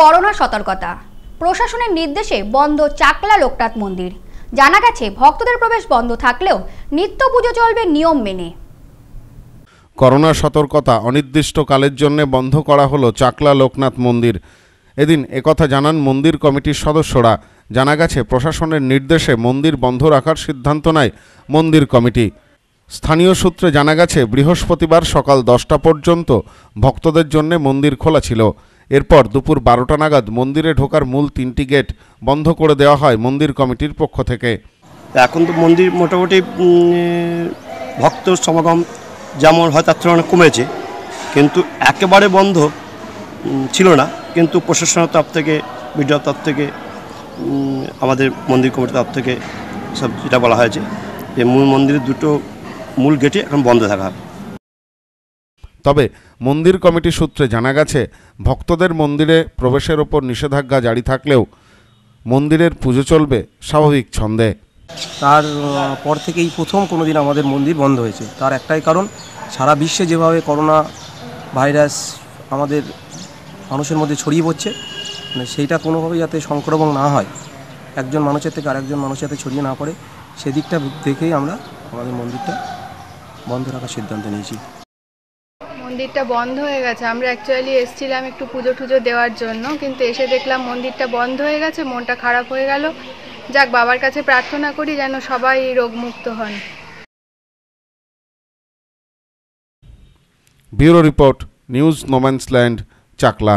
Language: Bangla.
করোনা সতর্কতা প্রশাসনের নির্দেশে বন্ধ চাকলা লোকনাথ মন্দির জানা গেছে ভক্তদের প্রবেশ বন্ধ থাকলেও নিত্য পুজো চলবে নিয়ম মেনে করোনা সতর্কতা অনির্দিষ্টকালের জন্য বন্ধ করা হলো চাকলা লোকনাথ মন্দির এদিন একথা জানান মন্দির কমিটির সদস্যরা জানা গেছে প্রশাসনের নির্দেশে মন্দির বন্ধ রাখার সিদ্ধান্ত নেয় মন্দির কমিটি স্থানীয় সূত্রে জানা গেছে বৃহস্পতিবার সকাল দশটা পর্যন্ত ভক্তদের জন্য মন্দির খোলা ছিল এরপর দুপুর বারোটা নাগাদ মন্দিরে ঢোকার মূল তিনটি গেট বন্ধ করে দেওয়া হয় মন্দির কমিটির পক্ষ থেকে এখন তো মন্দির মোটামুটি ভক্ত সমাগম যেমন হয় তার তুলনায় কমেছে কিন্তু একেবারে বন্ধ ছিল না কিন্তু প্রশাসনের তরফ থেকে বিডিও তরফ থেকে আমাদের মন্দির কমিটির তরফ থেকে সব যেটা বলা হয়েছে যে মূল মন্দিরের দুটো মূল গেটে এখন বন্ধ থাকা হবে তবে মন্দির কমিটি সূত্রে জানা গেছে ভক্তদের মন্দিরে প্রবেশের ওপর নিষেধাজ্ঞা জারি থাকলেও মন্দিরের পুজো চলবে স্বাভাবিক ছন্দে তার পর থেকেই প্রথম কোনো দিন আমাদের মন্দির বন্ধ হয়েছে তার একটাই কারণ সারা বিশ্বে যেভাবে করোনা ভাইরাস আমাদের মানুষের মধ্যে ছড়িয়ে পড়ছে মানে সেইটা কোনোভাবে যাতে সংক্রমণ না হয় একজন মানুষের থেকে আরেকজন মানুষের যাতে ছড়িয়ে না পড়ে সেদিকটা দেখেই আমরা আমাদের মন্দিরটা বন্ধ রাখার সিদ্ধান্ত নিয়েছি মন্দিরটা বন্ধ হয়ে গেছে আমরা অ্যাকচুয়ালি এসেছিলাম একটু পুজো টুজো দেওয়ার জন্য কিন্তু এসে দেখলাম মন্দিরটা বন্ধ হয়ে গেছে মনটা খারাপ হয়ে গেল যাক বাবার কাছে প্রার্থনা করি যেন সবাই রোগমুক্ত হন ব্যুরো রিপোর্ট নিউজ নোম্যান্সল্যান্ড চাকলা